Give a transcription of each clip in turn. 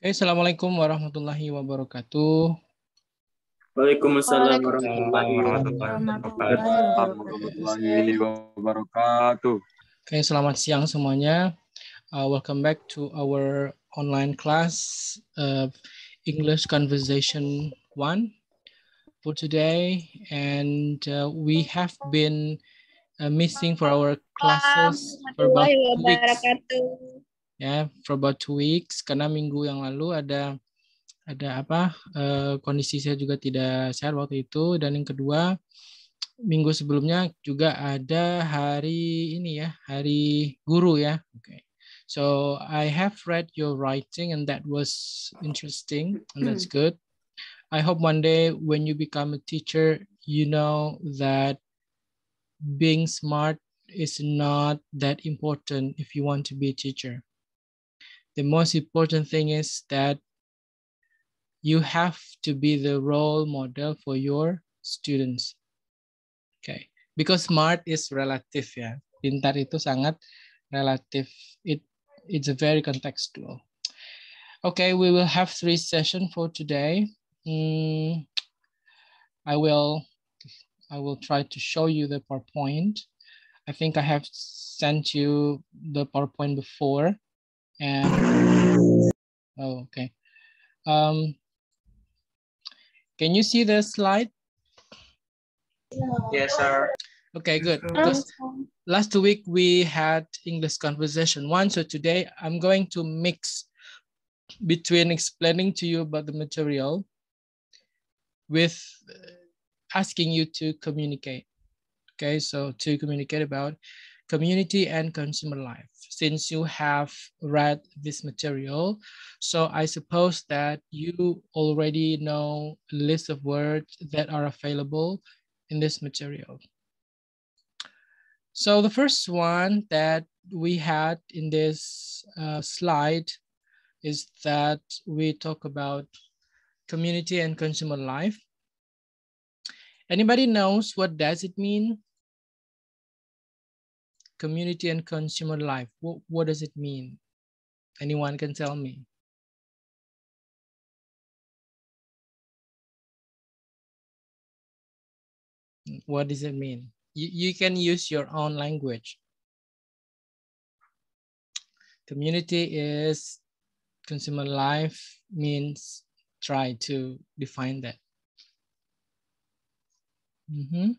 Oke, Assalamualaikum warahmatullahi wabarakatuh. Waalaikumsalam warahmatullahi wabarakatuh. Oke, selamat siang semuanya. Uh, welcome back to our online class of English Conversation 1 for today. And uh, we have been uh, missing for our classes for about two weeks ya for about two weeks karena minggu yang lalu ada ada apa uh, kondisi saya juga tidak sehat waktu itu dan yang kedua minggu sebelumnya juga ada hari ini ya hari guru ya oke okay. so I have read your writing and that was interesting and that's hmm. good I hope one day when you become a teacher you know that being smart is not that important if you want to be a teacher the most important thing is that you have to be the role model for your students. Okay, because smart is relative Yeah, Pintar itu sangat relative. It it's very contextual. Okay, we will have three sessions for today. Mm, I will I will try to show you the PowerPoint. I think I have sent you the PowerPoint before. And oh, okay. Um, can you see the slide? Yes, sir. Okay, good. Because last week we had English conversation one, so today I'm going to mix between explaining to you about the material with asking you to communicate. Okay, so to communicate about community and consumer life. Since you have read this material, so I suppose that you already know a list of words that are available in this material. So the first one that we had in this uh, slide is that we talk about community and consumer life. Anybody knows what does it mean? community and consumer life. What, what does it mean? Anyone can tell me. What does it mean? You, you can use your own language. Community is consumer life means try to define that. Mm -hmm.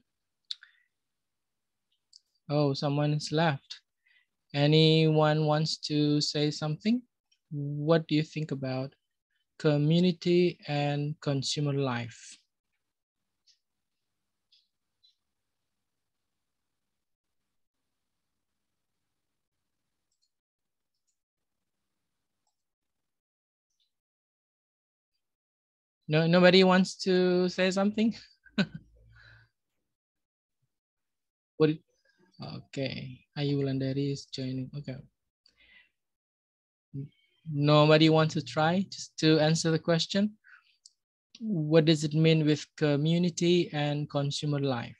Oh, someone has left. Anyone wants to say something? What do you think about community and consumer life? No, nobody wants to say something? what, Okay, Ayu Wulandari is joining. Okay. Nobody wants to try just to answer the question? What does it mean with community and consumer life?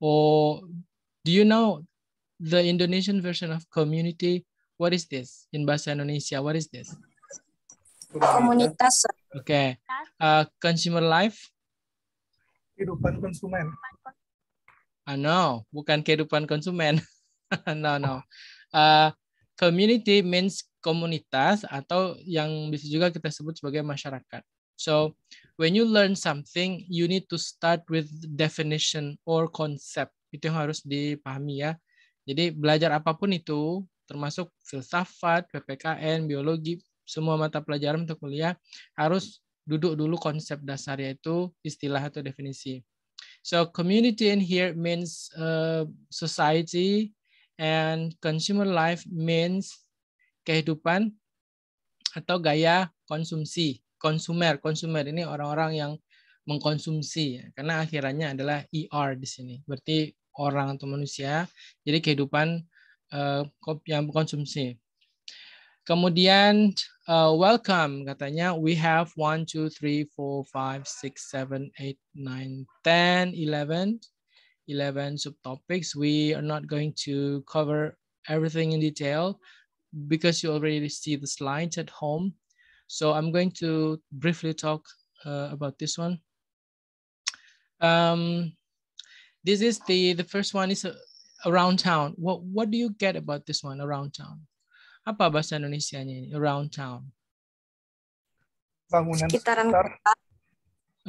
Or do you know the Indonesian version of community? What is this in Bahasa Indonesia? What is this? Komunitas. Oke. Okay. Uh, eh, consumer life? Kehidupan konsumen. Uh, no, bukan kehidupan konsumen. no, no. Uh, community means komunitas atau yang bisa juga kita sebut sebagai masyarakat. So, when you learn something, you need to start with definition or concept. Itu yang harus dipahami ya. Jadi belajar apapun itu, termasuk filsafat, PPKN, biologi, semua mata pelajaran untuk kuliah harus duduk dulu konsep dasar yaitu istilah atau definisi. So community in here means uh, society and consumer life means kehidupan atau gaya konsumsi, konsumer, konsumer ini orang-orang yang mengkonsumsi ya. karena akhirannya adalah er di sini. Berarti orang atau manusia. Jadi kehidupan uh, yang mengkonsumsi Kemudian uh, welcome katanya we have 1 2 3 4 5 6 7 8 9 10 11 11 subtopics. We are not going to cover everything in detail because you already see the slides at home. So I'm going to briefly talk uh, about this one. Um, this is the, the first one is uh, around town. What, what do you get about this one around town? Apa bahasa Indonesianya ini? Around town. Bangunan sekitaran sekitar. kota.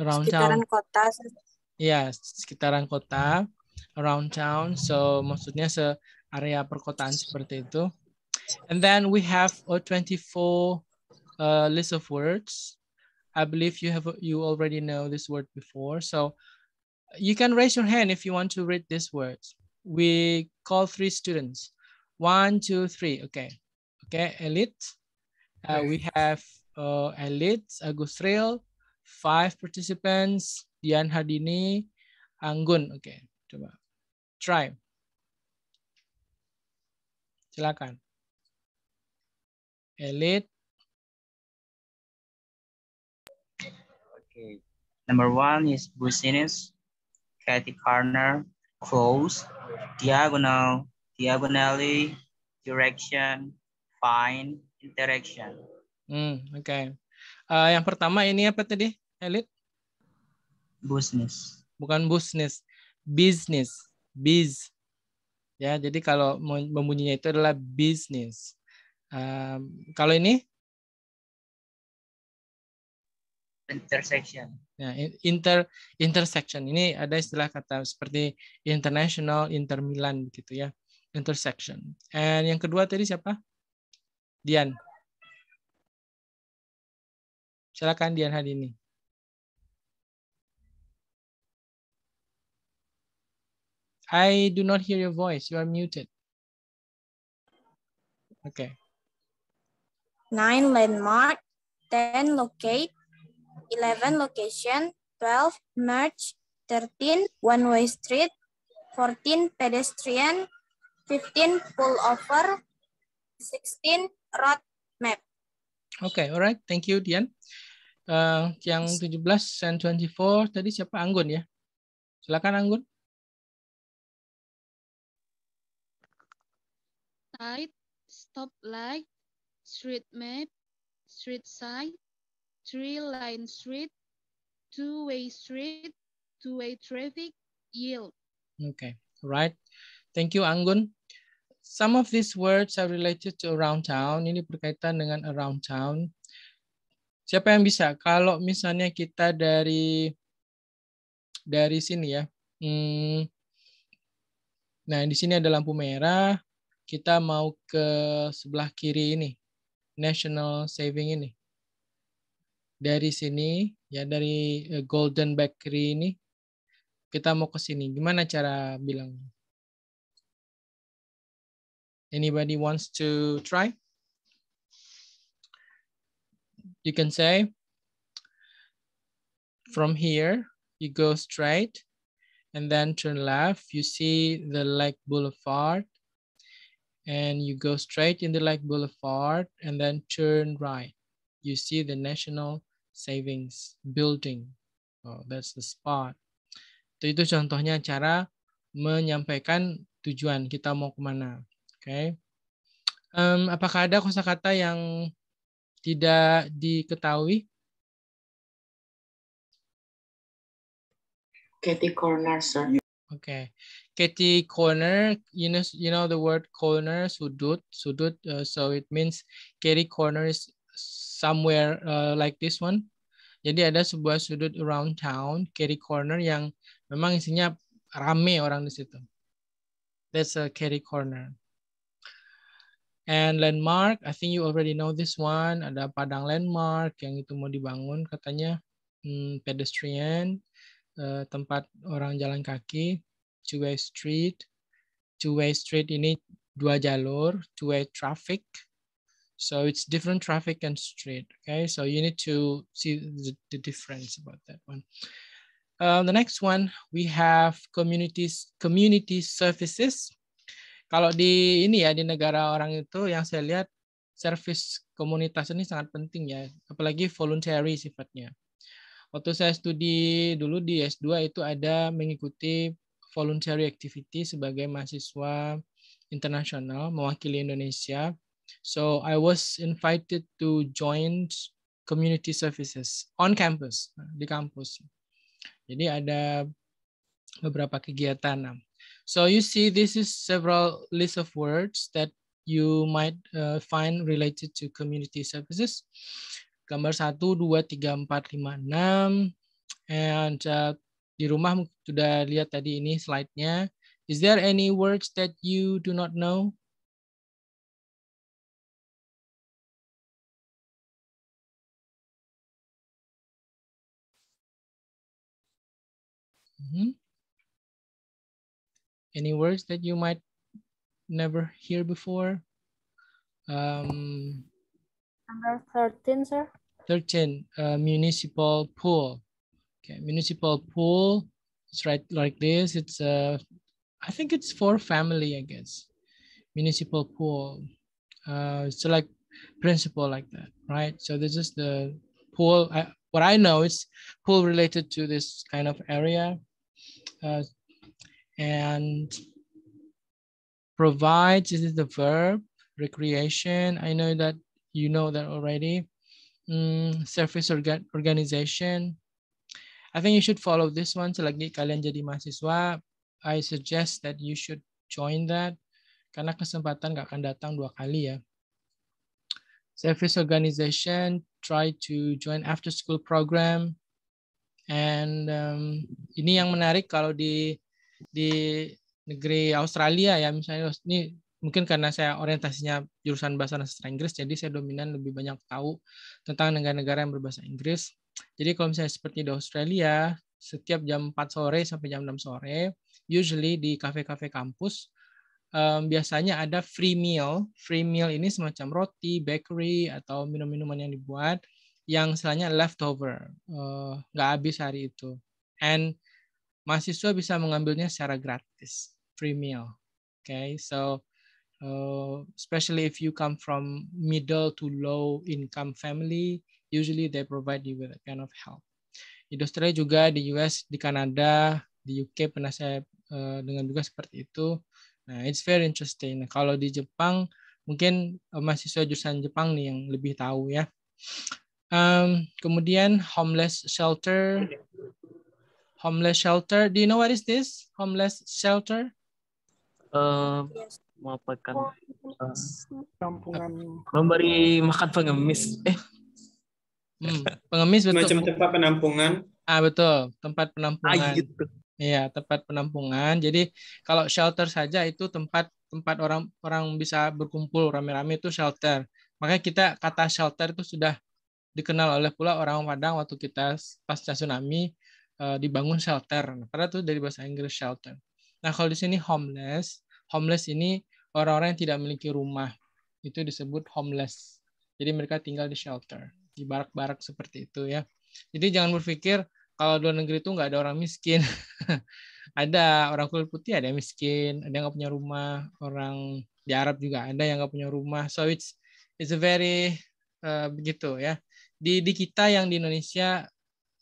Around sekitaran town. kota. Iya, sekitaran kota. Around town. So maksudnya se area perkotaan seperti itu. And then we have a 24 uh, list of words. I believe you have you already know this word before. So you can raise your hand if you want to read this words. We call three students. One, two, three. Okay. Okay, elite. Uh, we have uh, elite, Agus Ril, five participants, Dian Hadini, Anggun. Oke, okay, coba. Try. Silakan. Elite. Okay. Number one is Business, Cathy Carner, Close, Diagonal, Diagonally, Direction, define interaction. Hmm, oke. Okay. Uh, eh, yang pertama ini apa tadi, Elit? Business. Bukan business, business, biz. Ya, jadi kalau membunyinya itu adalah business. Uh, kalau ini? Intersection. Ya, inter intersection. Ini ada istilah kata seperti international, inter Milan gitu ya. Intersection. And yang kedua tadi siapa? Dian. Silakan Dian Hadini. I do not hear your voice. You are muted. Okay. Nine landmark, ten locate, eleven location, twelve merge, thirteen one-way street, fourteen pedestrian, fifteen pullover, sixteen roadmap. Oke, okay, alright. Thank you, Dian. Uh, yang 17 dan 24 tadi siapa? Anggun ya? Silakan Anggun. Light, stop light, street map, street sign, three line street, two way street, two way traffic, yield. Oke, okay. right. Thank you Anggun. Some of these words are related to around town. Ini berkaitan dengan around town. Siapa yang bisa? Kalau misalnya kita dari dari sini ya. Hmm, nah, di sini ada lampu merah. Kita mau ke sebelah kiri ini. National Saving ini. Dari sini, ya dari eh, Golden Bakery ini. Kita mau ke sini. Gimana cara bilangnya? Anybody wants to try? You can say, from here, you go straight and then turn left. You see the Lake Boulevard and you go straight in the Lake Boulevard and then turn right. You see the National Savings Building. Oh, that's the spot. Itu contohnya cara menyampaikan tujuan kita mau kemana. okay. um, apakah ada kosakata yang tidak diketahui? Katy corner, sir. Okay, Katy corner. You know, you know the word corner, sudut, sudut. Uh, so it means Katy corner is somewhere uh, like this one. Jadi ada sebuah sudut around town, Katy corner yang memang isinya rame orang di situ. That's a Katy corner. And landmark, I think you already know this one. Ada Padang Landmark yang itu mau dibangun katanya hmm, pedestrian, uh, tempat orang jalan kaki, two-way street. Two-way street ini dua jalur, two-way traffic. So it's different traffic and street. Okay, so you need to see the, the difference about that one. Uh, the next one, we have communities, community services kalau di ini ya di negara orang itu yang saya lihat service komunitas ini sangat penting ya, apalagi voluntary sifatnya. Waktu saya studi dulu di S2 itu ada mengikuti voluntary activity sebagai mahasiswa internasional mewakili Indonesia. So I was invited to join community services on campus, di kampus. Jadi ada beberapa kegiatan. So you see, this is several list of words that you might uh, find related to community services. Gambar 1, 2, 3, 4, 5, 6. And uh, di rumah sudah lihat tadi ini slide-nya. Is there any words that you do not know? Mm -hmm. any words that you might never hear before? Um, Number 13, sir. 13, uh, municipal pool. Okay, municipal pool. It's right like this. It's, uh, I think it's for family, I guess. Municipal pool. Uh, so like principle like that, right? So this is the pool. I, what I know is pool related to this kind of area. Uh, and provide this is the verb recreation i know that you know that already mm, service organ organization i think you should follow this one selagi kalian jadi mahasiswa i suggest that you should join that karena kesempatan gak akan datang dua kali ya service organization try to join after school program and um, ini yang menarik kalau di di negeri Australia ya misalnya ini mungkin karena saya orientasinya jurusan bahasa sastra Inggris jadi saya dominan lebih banyak tahu tentang negara-negara yang berbahasa Inggris. Jadi kalau misalnya seperti di Australia setiap jam 4 sore sampai jam 6 sore usually di kafe-kafe kampus um, biasanya ada free meal. Free meal ini semacam roti, bakery atau minum-minuman yang dibuat yang istilahnya leftover, eh, nggak uh, habis hari itu. And mahasiswa bisa mengambilnya secara gratis, free meal. Okay, so uh, especially if you come from middle to low income family, usually they provide you with a kind of help. Industri juga di US, di Kanada, di UK pernah saya uh, dengan juga seperti itu. Nah, it's very interesting. Nah, kalau di Jepang, mungkin uh, mahasiswa jurusan Jepang nih yang lebih tahu ya. Um, kemudian homeless shelter homeless shelter. Do you know what is this? Homeless shelter? Uh, eh, Mengapakan uh, memberi makan pengemis. Eh. Hmm, pengemis betul. Macam tempat penampungan. Ah betul, tempat penampungan. Ah, gitu. Iya, tempat penampungan. Jadi kalau shelter saja itu tempat tempat orang orang bisa berkumpul rame-rame itu shelter. Makanya kita kata shelter itu sudah dikenal oleh pula orang Padang waktu kita pasca tsunami Eh, dibangun shelter. Nah, padahal itu dari bahasa Inggris shelter. Nah, kalau di sini homeless, homeless ini orang-orang yang tidak memiliki rumah. Itu disebut homeless. Jadi mereka tinggal di shelter, di barak-barak seperti itu ya. Jadi jangan berpikir kalau luar negeri itu nggak ada orang miskin. ada orang kulit putih ada yang miskin, ada yang nggak punya rumah, orang di Arab juga ada yang nggak punya rumah. So it's it's a very uh, begitu ya. Di di kita yang di Indonesia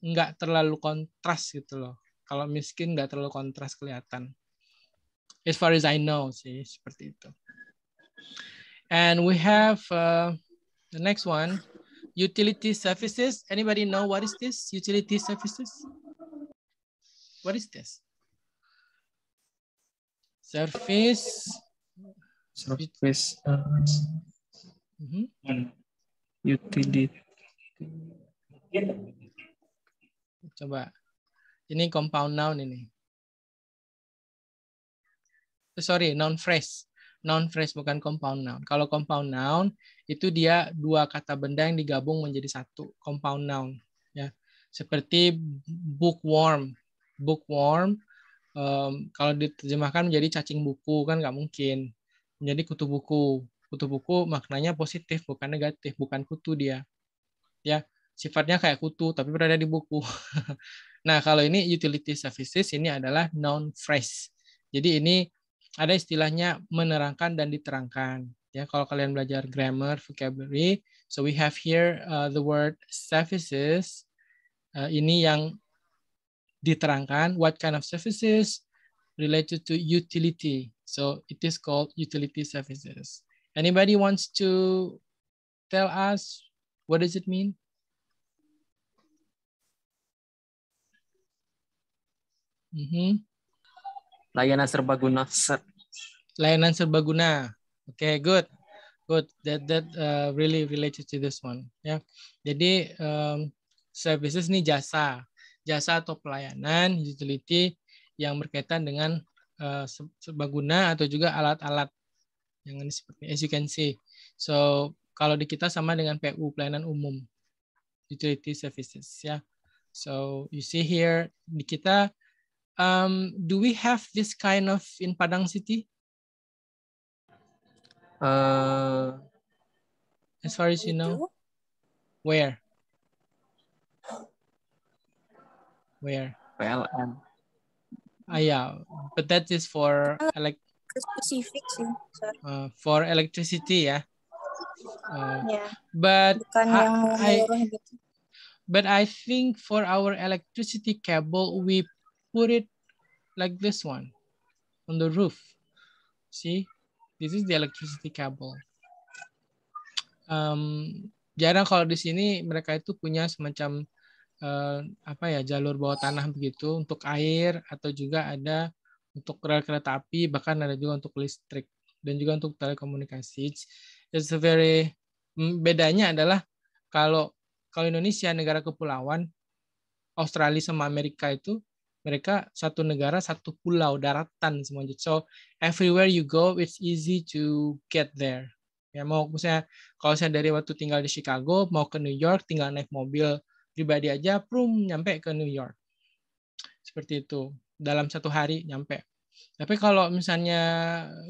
nggak terlalu kontras gitu loh. Kalau miskin nggak terlalu kontras kelihatan. As far as I know sih seperti itu. And we have uh, the next one, utility services. Anybody know what is this? Utility services? What is this? Service. Service. Uh, mm -hmm. Utility. Coba. Ini compound noun ini. Eh, sorry, noun phrase. Noun phrase bukan compound noun. Kalau compound noun itu dia dua kata benda yang digabung menjadi satu compound noun. Ya, seperti bookworm. Bookworm um, kalau diterjemahkan menjadi cacing buku kan nggak mungkin. Menjadi kutu buku. Kutu buku maknanya positif bukan negatif, bukan kutu dia. Ya, sifatnya kayak kutu tapi berada di buku. nah, kalau ini utility services ini adalah noun phrase. Jadi ini ada istilahnya menerangkan dan diterangkan. Ya, kalau kalian belajar grammar, vocabulary, so we have here uh, the word services. Uh, ini yang diterangkan what kind of services related to utility. So it is called utility services. Anybody wants to tell us what does it mean? Mm -hmm. Layanan serbaguna. Ser Layanan serbaguna. Oke, okay, good. Good. That that uh, really related to this one. Ya. Yeah. Jadi um, services ini jasa, jasa atau pelayanan utility yang berkaitan dengan uh, serbaguna atau juga alat-alat yang ini seperti as you can see. So kalau di kita sama dengan PU pelayanan umum utility services ya. So you see here di kita Um, do we have this kind of in Padang City? Uh, as far as you know, where? Where? PLN. Um, ah, yeah, but that is for uh, like specific uh, for electricity, yeah. Uh, yeah. But I, I, but I think for our electricity cable, we put it like this one on the roof. See, this is the electricity cable. Um, jarang kalau di sini mereka itu punya semacam uh, apa ya jalur bawah tanah begitu untuk air atau juga ada untuk rel kereta api bahkan ada juga untuk listrik dan juga untuk telekomunikasi. It's, a very mm, bedanya adalah kalau kalau Indonesia negara kepulauan Australia sama Amerika itu mereka satu negara satu pulau daratan semuanya so everywhere you go it's easy to get there ya mau misalnya kalau saya dari waktu tinggal di Chicago mau ke New York tinggal naik mobil pribadi aja prum nyampe ke New York seperti itu dalam satu hari nyampe tapi kalau misalnya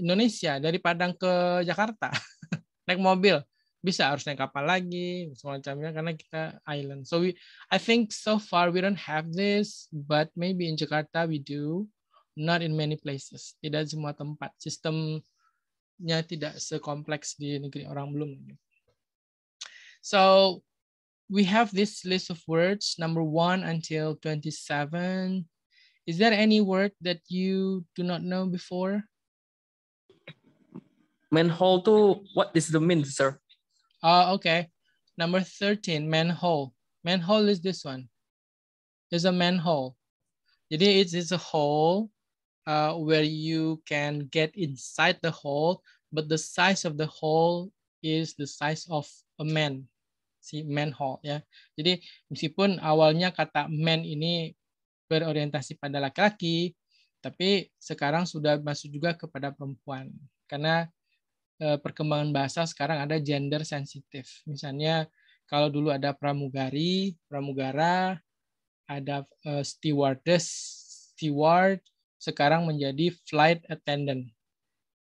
Indonesia dari Padang ke Jakarta naik mobil bisa harus naik kapal lagi semacamnya karena kita island. So we, I think so far we don't have this, but maybe in Jakarta we do, not in many places. Tidak semua tempat sistemnya tidak sekompleks di negeri orang belum. So we have this list of words, number one until 27. Is there any word that you do not know before? Manhole to what is the mean, sir? Oh, okay. Number 13, manhole. Manhole is this one. It's a manhole. It is it's a hole uh, where you can get inside the hole, but the size of the hole is the size of a man. Si manhole ya. Jadi meskipun awalnya kata man ini berorientasi pada laki-laki, tapi sekarang sudah masuk juga kepada perempuan. Karena Eh, perkembangan bahasa sekarang ada gender sensitif. Misalnya kalau dulu ada pramugari, pramugara, ada eh, stewardess, steward, sekarang menjadi flight attendant.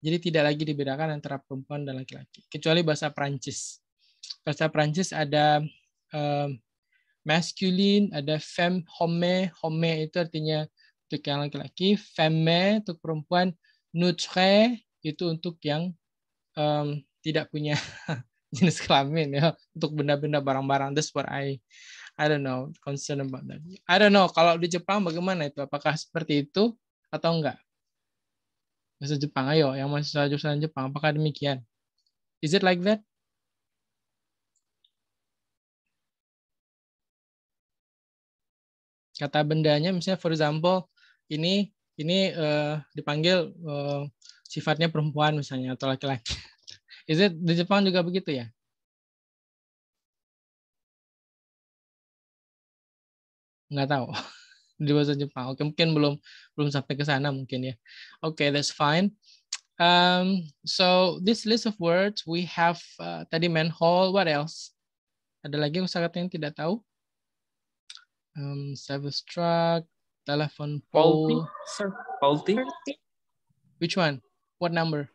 Jadi tidak lagi dibedakan antara perempuan dan laki-laki, kecuali bahasa Prancis. Bahasa Prancis ada uh, masculine, ada femme, homme, homme itu artinya untuk yang laki-laki, femme untuk perempuan, neutre itu untuk yang um, tidak punya jenis kelamin ya untuk benda-benda barang-barang that's what I I don't know concern about that I don't know kalau di Jepang bagaimana itu apakah seperti itu atau enggak Masa Jepang ayo yang mahasiswa jurusan Jepang apakah demikian is it like that kata bendanya misalnya for example ini ini uh, dipanggil uh, sifatnya perempuan misalnya atau laki-laki. Is it di Jepang juga begitu ya? Nggak tahu di bahasa Jepang. Oke, mungkin belum belum sampai ke sana mungkin ya. Oke, that's fine. Um, so this list of words we have uh, tadi manhole. What else? Ada lagi kosakata yang tidak tahu? Um, service truck, telephone pole. Faulty, sir. Faulty. Which one? What number?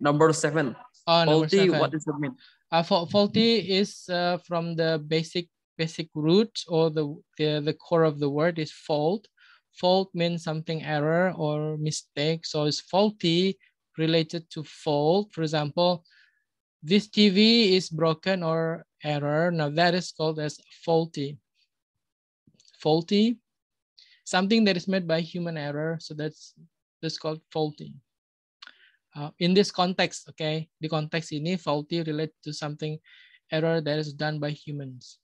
Number seven. Oh, faulty, number seven. what does it mean? Uh, faulty is uh, from the basic basic root or the, the, the core of the word is fault. Fault means something error or mistake. So it's faulty related to fault. For example, this TV is broken or error. Now that is called as faulty. Faulty, something that is made by human error. So that's, that's called faulty. Uh, in this context, okay, di konteks ini faulty relate to something error that is done by humans.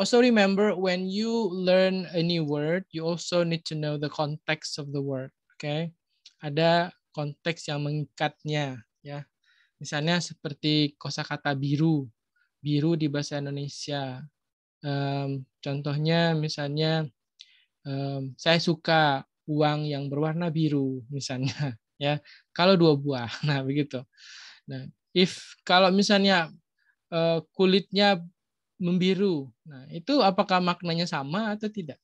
Also remember when you learn a new word, you also need to know the context of the word, okay? Ada konteks yang mengikatnya, ya. Misalnya seperti kosakata biru, biru di bahasa Indonesia. Um, contohnya misalnya um, saya suka uang yang berwarna biru misalnya ya kalau dua buah nah begitu nah if kalau misalnya eh, kulitnya membiru nah itu apakah maknanya sama atau tidak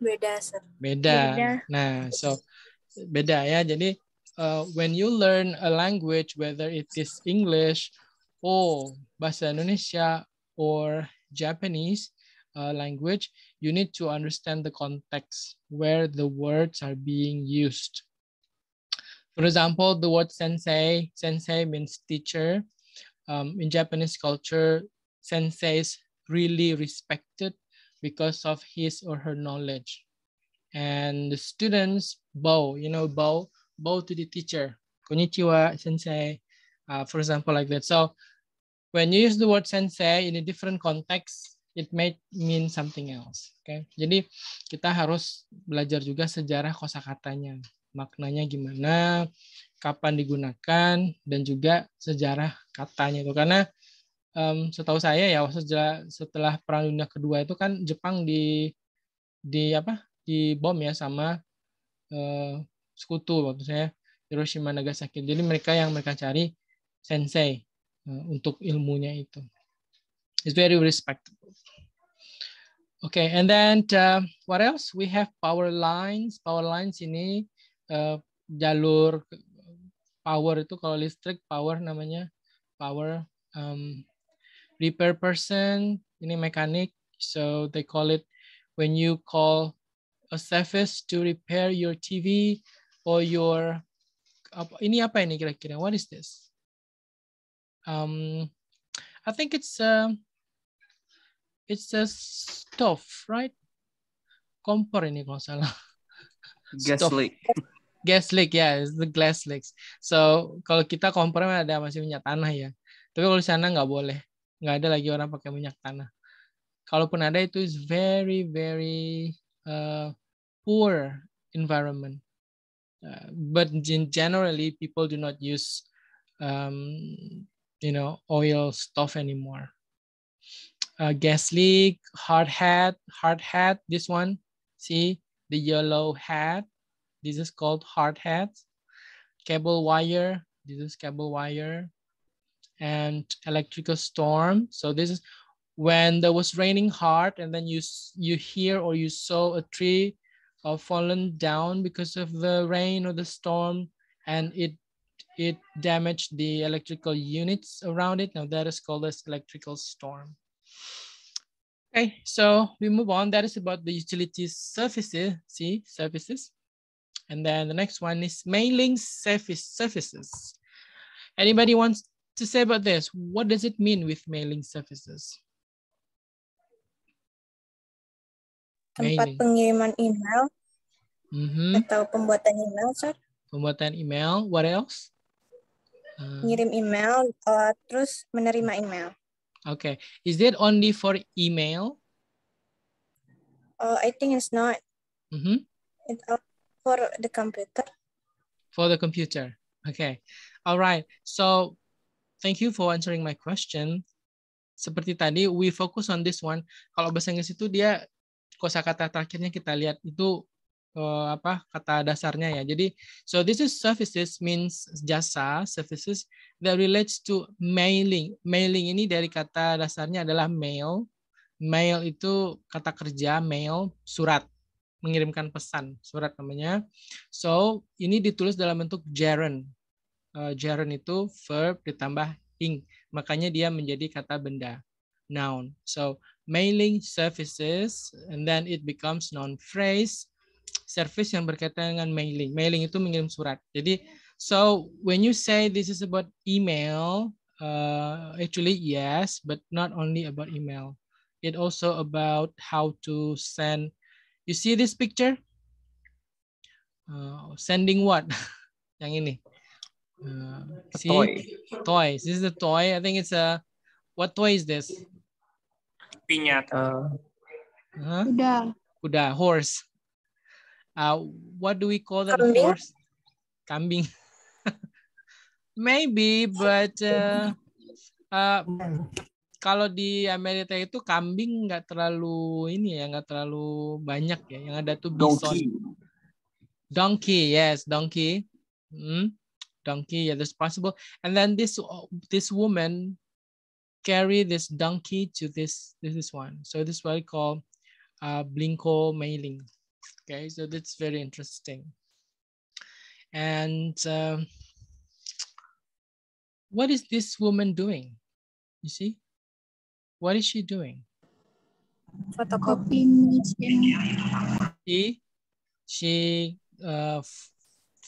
beda sir. beda, beda. nah so beda ya jadi uh, when you learn a language whether it is English or bahasa Indonesia or Japanese uh, language you need to understand the context where the words are being used. For example, the word sensei, sensei means teacher. Um, in Japanese culture, sensei is really respected because of his or her knowledge. And the students bow, you know, bow, bow to the teacher. Konnichiwa, sensei, uh, for example, like that. So when you use the word sensei in a different context, it may mean something else. Oke, okay? jadi kita harus belajar juga sejarah kosakatanya, maknanya gimana, kapan digunakan, dan juga sejarah katanya itu. Karena um, setahu saya ya setelah, setelah Perang Dunia Kedua itu kan Jepang di di apa di bom ya sama uh, sekutu waktu saya Hiroshima Nagasaki. Jadi mereka yang mereka cari sensei uh, untuk ilmunya itu. It's very respectable. Okay, and then uh, what else? We have power lines. Power lines ini uh, jalur power itu kalau listrik power namanya power um, repair person ini mekanik. So they call it when you call a service to repair your TV or your apa, ini apa ini kira-kira? What is this? Um, I think it's uh, It's a stove, right? Kompor ini kalau salah. Gas leak. Gas leak ya, yeah, the glass leaks. So kalau kita kompornya ada masih minyak tanah ya. Tapi kalau di sana nggak boleh, nggak ada lagi orang pakai minyak tanah. Kalaupun ada itu is very very uh, poor environment. Uh, but in generally people do not use um, you know oil stove anymore. uh, gas leak, hard hat, hard hat, this one, see the yellow hat, this is called hard hat, cable wire, this is cable wire, and electrical storm. So this is when there was raining hard and then you, you hear or you saw a tree uh, fallen down because of the rain or the storm and it it damaged the electrical units around it. Now that is called as electrical storm. Okay, so we move on. That is about the utilities services, see, services. And then the next one is mailing service services. Anybody wants to say about this? What does it mean with mailing services? Tempat pengiriman email mm -hmm. atau pembuatan email, sir. Pembuatan email, what else? Uh, Ngirim email, uh, terus menerima email. Okay. Is that only for email? Uh, I think it's not. Mm -hmm. It's for the computer. For the computer. Okay. All right. So thank you for answering my question. Seperti tadi, we focus on this one. Kalau bahasa Inggris itu dia kosakata terakhirnya kita lihat itu uh, apa kata dasarnya ya. Jadi so this is services means jasa, services that relates to mailing. Mailing ini dari kata dasarnya adalah mail. Mail itu kata kerja mail surat mengirimkan pesan surat namanya. So ini ditulis dalam bentuk gerund. Uh, gerund itu verb ditambah ing. Makanya dia menjadi kata benda noun. So mailing services and then it becomes noun phrase service yang berkaitan dengan mailing. Mailing itu mengirim surat. Jadi so when you say this is about email, uh, actually yes, but not only about email. It also about how to send. You see this picture? Uh, sending what? yang ini. Uh, see? Toy. Toys. This is a toy. I think it's a. What toy is this? Pinata. Uh, huh? Kuda. Kuda. Horse uh, what do we call that kambing? horse? Kambing. Maybe, but uh, uh, kalau di Amerika itu kambing nggak terlalu ini ya, nggak terlalu banyak ya. Yang ada tuh bison. Donkey. Donkey, yes, donkey. Hmm? Donkey, yeah, that's possible. And then this this woman carry this donkey to this this, this one. So this is what we call uh, blinko mailing. Okay, so that's very interesting. And um, what is this woman doing? You see, what is she doing? Photocopying. She, she uh,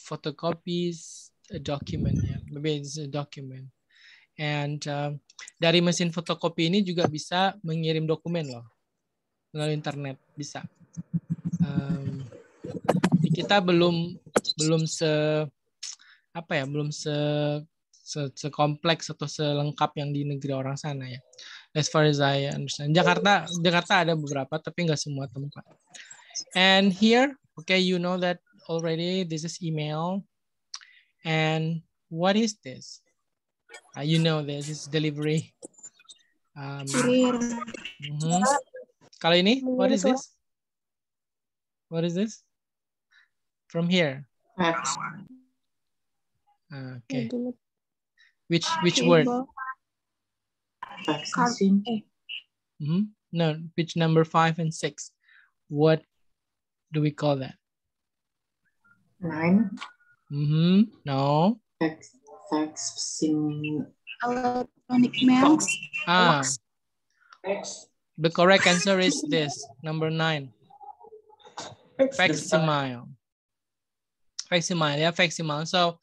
photocopies a document yeah. maybe it's a document. And uh, dari mesin fotokopi ini juga bisa mengirim dokumen loh melalui internet bisa. um, kita belum belum se apa ya belum se se kompleks atau selengkap yang di negeri orang sana ya. As far as I understand, Jakarta Jakarta ada beberapa tapi nggak semua tempat. And here, okay, you know that already. This is email. And what is this? Uh, you know this is delivery. Um, iya. mm -hmm. Kalau ini, what is this? What is this? From here. X. Ah, okay. Which which word? Mm -hmm. No, which number five and six? What do we call that? Nine. Mm -hmm. No. faxing. Electronic mail. Ah. X. The correct answer is this, number nine. facsimile. Facsimile, yeah, facsimile. So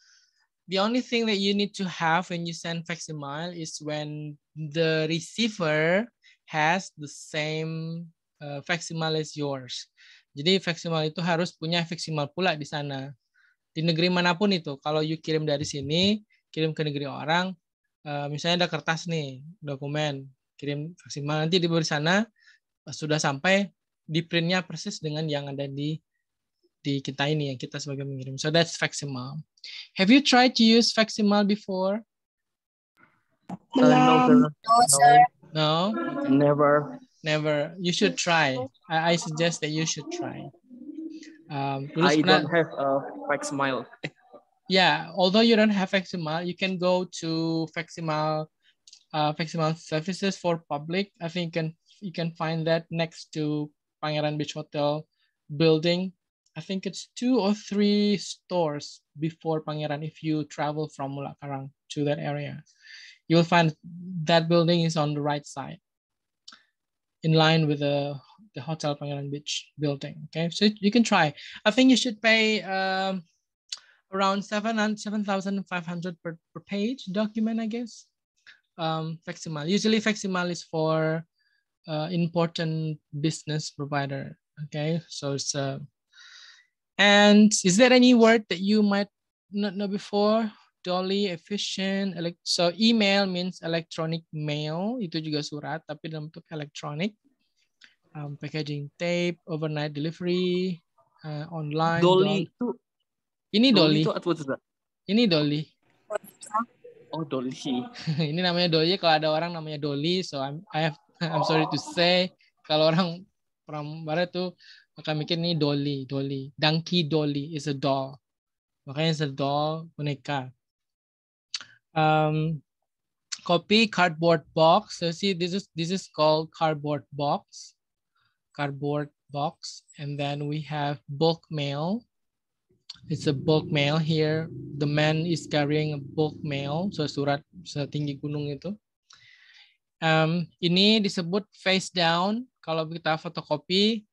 the only thing that you need to have when you send facsimile is when the receiver has the same uh, facsimile as yours. Jadi facsimile itu harus punya facsimile pula di sana. Di negeri manapun itu, kalau you kirim dari sini, kirim ke negeri orang, uh, misalnya ada kertas nih, dokumen, kirim facsimile nanti di sana sudah sampai di printnya persis dengan yang ada di di kita ini yang kita sebagai pengirim. So that's Faximal. Have you tried to use Faximal before? No, uh, no, sir. No? Never. Never. You should try. I, I suggest that you should try. Um, I don't don't have a uh, Faximal. yeah, although you don't have Faximal, you can go to Faximal uh, Faximal services for public. I think you can you can find that next to Pangeran Beach Hotel building. I think it's two or three stores before Pangeran if you travel from Mulakarang to that area. You'll find that building is on the right side in line with the, the Hotel Pangeran Beach building. Okay, so you can try. I think you should pay um, around seven and 7,500 per, per page document, I guess. Um, facsimile. Usually facsimile is for uh, important business provider. Okay, so it's a. Uh, and is there any word that you might not know before? Dolly, efficient, so email means electronic mail, itu juga surat, tapi dalam bentuk electronic. Um, packaging tape, overnight delivery, uh, online. Dolly itu. Ini Dolly. Dolly. Ini Dolly. Oh Dolly. ini namanya Dolly. Kalau ada orang namanya Dolly, so I'm, I have I'm sorry to say kalau orang orang barat tuh mereka mikir ini dolly, dolly. Donkey dolly is a doll. Makanya is a doll, boneka. Um, copy cardboard box. So see, this is this is called cardboard box. Cardboard box. And then we have book mail. It's a book mail here. The man is carrying a book mail. So surat setinggi gunung itu. Um, ini disebut face down. Kalau kita fotokopi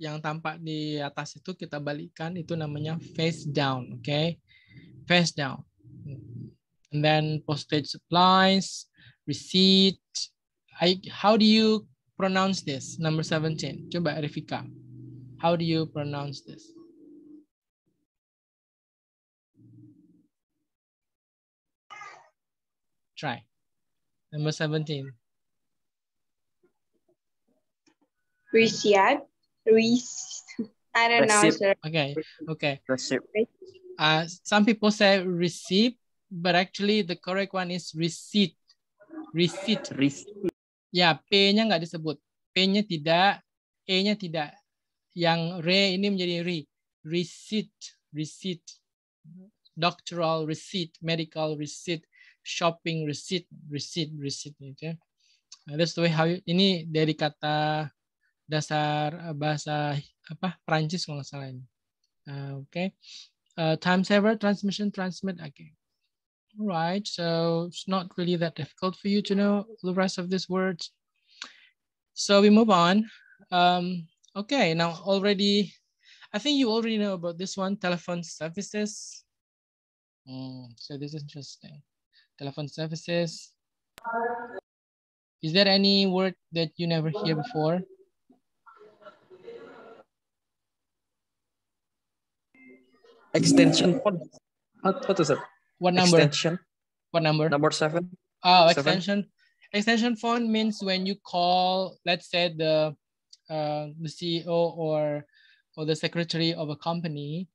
yang tampak di atas itu kita balikkan itu namanya face down, oke? Okay? Face down. And then postage supplies, receipt. I, how do you pronounce this? Number 17. Coba Rifika. How do you pronounce this? Try. Number 17. Receipt, receipt. I don't know, sir. Okay, okay. Receive. Uh, some people say receipt, but actually the correct one is receipt. Receipt. Receipt. Ya, P-nya nggak disebut. P-nya tidak, E-nya tidak. Yang re ini menjadi re. Receipt. Receipt. Doctoral receipt, medical receipt, shopping receipt receipt receipt gitu ya. Nah, that's the way how you, ini dari kata dasar eh, bahasa apa Prancis kalau nggak salah ini. Uh, ah, Oke. Okay. Uh, time saver, transmission, transmit. Okay. All right. So it's not really that difficult for you to know the rest of these words. So we move on. Um, okay. Now already, I think you already know about this one, telephone services. Mm, so this is interesting. telephone services. Is there any word that you never hear before? Extension phone. What, what is it? What number? Extension. What number? Number seven. Oh, extension. Seven. Extension phone means when you call, let's say the uh, the CEO or or the secretary of a company,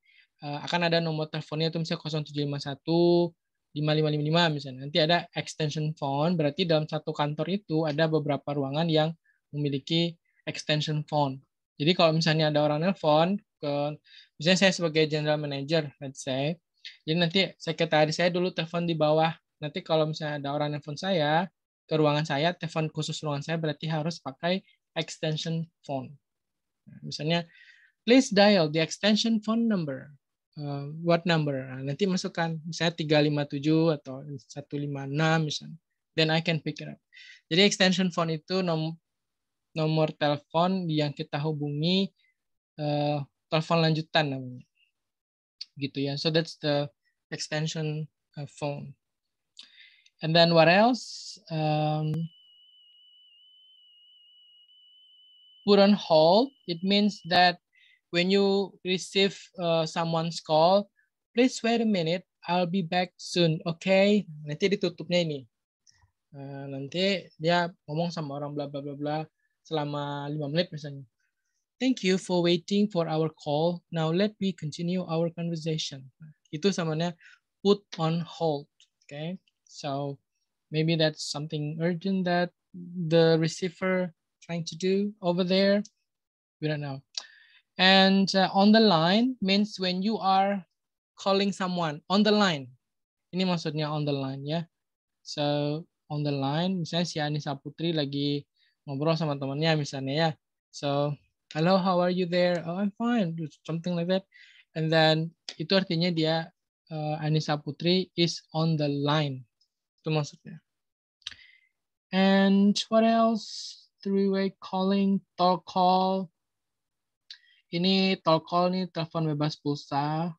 uh, akan ada nomor teleponnya itu misalnya 0751 5555 misalnya. Nanti ada extension font, berarti dalam satu kantor itu ada beberapa ruangan yang memiliki extension font. Jadi kalau misalnya ada orang nelpon, ke, misalnya saya sebagai general manager, let's say, jadi nanti sekretaris saya dulu telepon di bawah. Nanti kalau misalnya ada orang nelpon saya, ke ruangan saya, telepon khusus ruangan saya berarti harus pakai extension phone misalnya, please dial the extension phone number uh, eh, what number. Nah, nanti masukkan misalnya 357 atau 156 misalnya. Then I can pick it up. Jadi extension phone itu nom nomor telepon yang kita hubungi uh, telepon lanjutan namanya. Gitu ya. So that's the extension uh, phone. And then what else? Um, put on hold. It means that When you receive uh, someone's call, please wait a minute. I'll be back soon. okay? nanti ditutupnya ini. Uh, nanti dia ngomong sama orang bla bla bla bla selama lima menit misalnya. Thank you for waiting for our call. Now let me continue our conversation. Itu samanya put on hold. Okay, so maybe that's something urgent that the receiver trying to do over there. We don't know. And uh, on the line means when you are calling someone on the line. Ini maksudnya on the line ya. So on the line misalnya si Anissa Putri lagi ngobrol sama temannya misalnya ya. So hello how are you there? Oh I'm fine. Something like that. And then itu artinya dia uh, Anissa Putri is on the line. Itu maksudnya. And what else? Three-way calling, talk call, ini toll call nih, telepon bebas pulsa.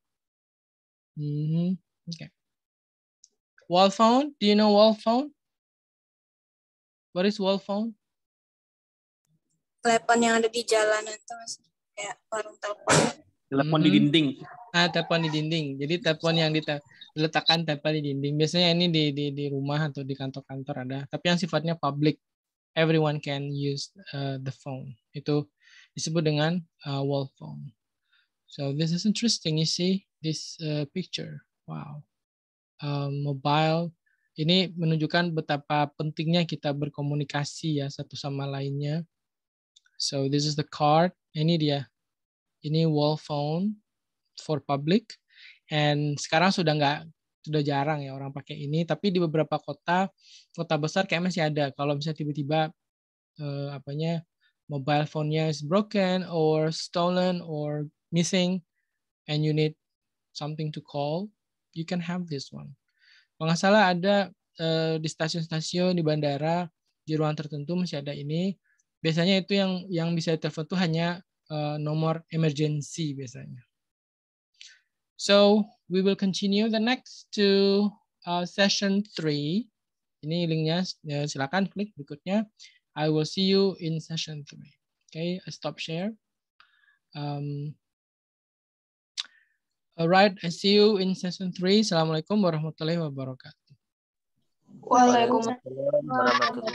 Mm -hmm. okay. Wall phone, do you know wall phone? What is wall phone? Telepon yang ada di jalan itu mas, kayak warung telepon. Telepon mm -hmm. di mhm. dinding. Ah, telepon di dinding. Jadi telepon yang diletakkan telepon di dinding. Biasanya ini di di di rumah atau di kantor-kantor ada. Tapi yang sifatnya public, everyone can use uh, the phone. Itu disebut dengan uh, wall phone. So this is interesting. You see this uh, picture. Wow. Uh, mobile. Ini menunjukkan betapa pentingnya kita berkomunikasi ya satu sama lainnya. So this is the card. Ini dia. Ini wall phone for public. And sekarang sudah nggak sudah jarang ya orang pakai ini. Tapi di beberapa kota, kota besar kayak masih ada. Kalau misalnya tiba-tiba eh, apanya mobile phone-nya is broken or stolen or missing and you need something to call, you can have this one. Kalau nggak salah ada uh, di stasiun-stasiun di bandara di ruang tertentu masih ada ini. Biasanya itu yang yang bisa telepon tuh hanya uh, nomor emergency biasanya. So we will continue the next to uh, session 3. Ini linknya, silakan klik berikutnya. I will see you in session three. Okay, I stop share. Um, all right, I see you in session three. Assalamualaikum warahmatullahi wabarakatuh. Waalaikumsalam warahmatullahi wabarakatuh.